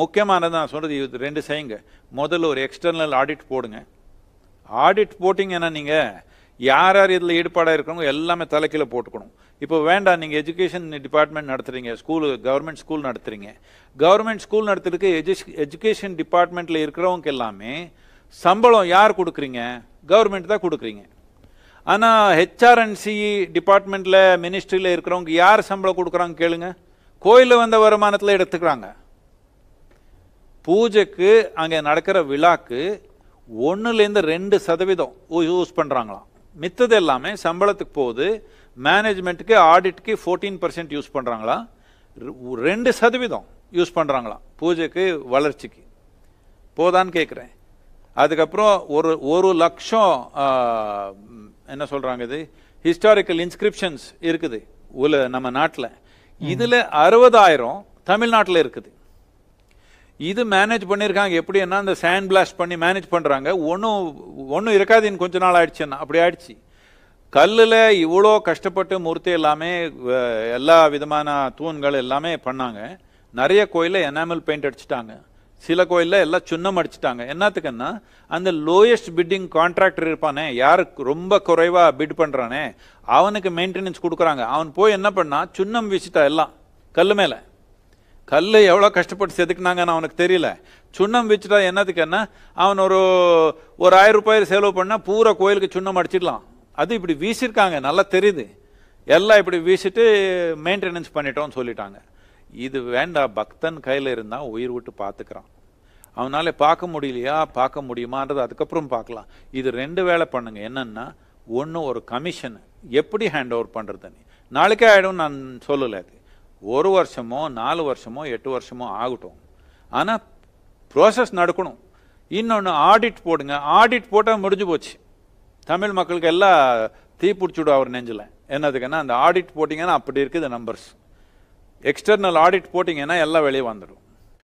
முக்கியமானது நான் சொல்கிறது இது ரெண்டு செய்யுங்க முதல்ல ஒரு எக்ஸ்டர்னல் ஆடிட் போடுங்க ஆடிட் போட்டிங்கன்னா நீங்கள் யார் யார் இதில் ஈடுபாடாக இருக்கிறவங்க எல்லாமே தலைக்கில் போட்டுக்கணும் இப்போ வேண்டாம் நீங்கள் எஜுகேஷன் டிபார்ட்மெண்ட் நடத்துகிறீங்க ஸ்கூலு கவர்மெண்ட் ஸ்கூல் நடத்துகிறீங்க கவர்மெண்ட் ஸ்கூல் நடத்துறதுக்கு எஜு எஜுகேஷன் டிபார்ட்மெண்ட்டில் இருக்கிறவங்க எல்லாமே சம்பளம் யார் கொடுக்குறீங்க கவர்மெண்ட் தான் கொடுக்குறீங்க ஆனால் ஹெச்ஆர்என்சி டிபார்ட்மெண்ட்டில் மினிஸ்ட்ரியில் இருக்கிறவங்க யார் சம்பளம் கொடுக்குறாங்க கேளுங்க கோயிலில் வந்த வருமானத்தில் எடுத்துக்கிறாங்க பூஜைக்கு அங்கே நடக்கிற விழாக்கு ஒன்றுலேருந்து ரெண்டு சதவீதம் யூஸ் பண்ணுறாங்களாம் மித்தது எல்லாமே சம்பளத்துக்கு போகுது மேனேஜ்மெண்ட்டுக்கு ஆடிட்டுக்கு ஃபோர்டீன் பர்சன்ட் யூஸ் பண்ணுறாங்களா ரெண்டு சதவீதம் யூஸ் பண்ணுறாங்களாம் பூஜைக்கு வளர்ச்சிக்கு போதான்னு கேட்குறேன் அதுக்கப்புறம் ஒரு ஒரு லட்சம் என்ன சொல்கிறாங்க இது ஹிஸ்டாரிக்கல் இன்ஸ்கிரிப்ஷன்ஸ் இருக்குது உல நம்ம நாட்டில் இதில் அறுபதாயிரம் தமிழ்நாட்டில் இருக்குது இது மேனேஜ் பண்ணியிருக்காங்க எப்படின்னா இந்த சேண்ட் பிளாஸ்ட் பண்ணி மேனேஜ் பண்ணுறாங்க ஒன்றும் ஒன்றும் இருக்காது இன்னும் கொஞ்ச நாள் ஆயிடுச்சுன்னா அப்படி ஆயிடுச்சு கல்லில் இவ்வளோ கஷ்டப்பட்டு மூர்த்தி எல்லாமே எல்லா விதமான தூண்கள் எல்லாமே பண்ணாங்க நிறைய கோயிலில் எனாமல் பெயிண்ட் அடிச்சிட்டாங்க சில கோயிலில் எல்லாம் சுண்ணம் அடிச்சிட்டாங்க என்னத்துக்குன்னா அந்த லோயஸ்ட் பிட்டிங் கான்ட்ராக்டர் இருப்பானே யாருக்கு ரொம்ப குறைவாக பிட் பண்ணுறானே அவனுக்கு மெயின்டெனன்ஸ் கொடுக்குறாங்க அவன் போய் என்ன பண்ணால் சுண்ணம் வீசிட்டா எல்லாம் கல் மேலே கல் எவ்வளோ கஷ்டப்பட்டு செதுக்குனாங்கன்னு அவனுக்கு தெரியல சுண்ணம் வச்சுட்டா என்னதுக்குன்னா அவன் ஒரு ஒரு ஆயிரம் ரூபாய் செலவு பண்ணால் பூரா கோயிலுக்கு சுண்ணம் அடிச்சிடலாம் அது இப்படி வீசியிருக்காங்க நல்லா தெரியுது எல்லாம் இப்படி வீசிட்டு மெயின்டெனன்ஸ் பண்ணிட்டோம்னு சொல்லிட்டாங்க இது வேண்டாம் பக்தன் கையில் இருந்தால் உயிர் விட்டு பார்த்துக்கிறான் அவனால பார்க்க முடியலையா பார்க்க முடியுமான்றது அதுக்கப்புறம் பார்க்கலாம் இது ரெண்டு வேலை பண்ணுங்க என்னன்னா ஒன்று ஒரு கமிஷன் எப்படி ஹேண்ட் ஓவர் பண்ணுறதுன்னு நாளைக்கே ஆகிடும் நான் சொல்லலை அது ஒரு வருஷமோ நாலு வருஷமோ எட்டு வருஷமோ ஆகட்டும் ஆனால் ப்ராசஸ் நடக்கணும் இன்னொன்று ஆடிட் போடுங்க ஆடிட் போட்டால் முடிஞ்சு போச்சு தமிழ் மக்களுக்கு எல்லாம் தீ பிடிச்சிடும் அவர் நெஞ்சில் என்னதுக்குன்னா அந்த ஆடிட் போட்டிங்கன்னா அப்படி இருக்குது நம்பர்ஸ் எக்ஸ்டர்னல் ஆடிட் போட்டிங்கன்னா எல்லாம் வெளியே வந்துடும்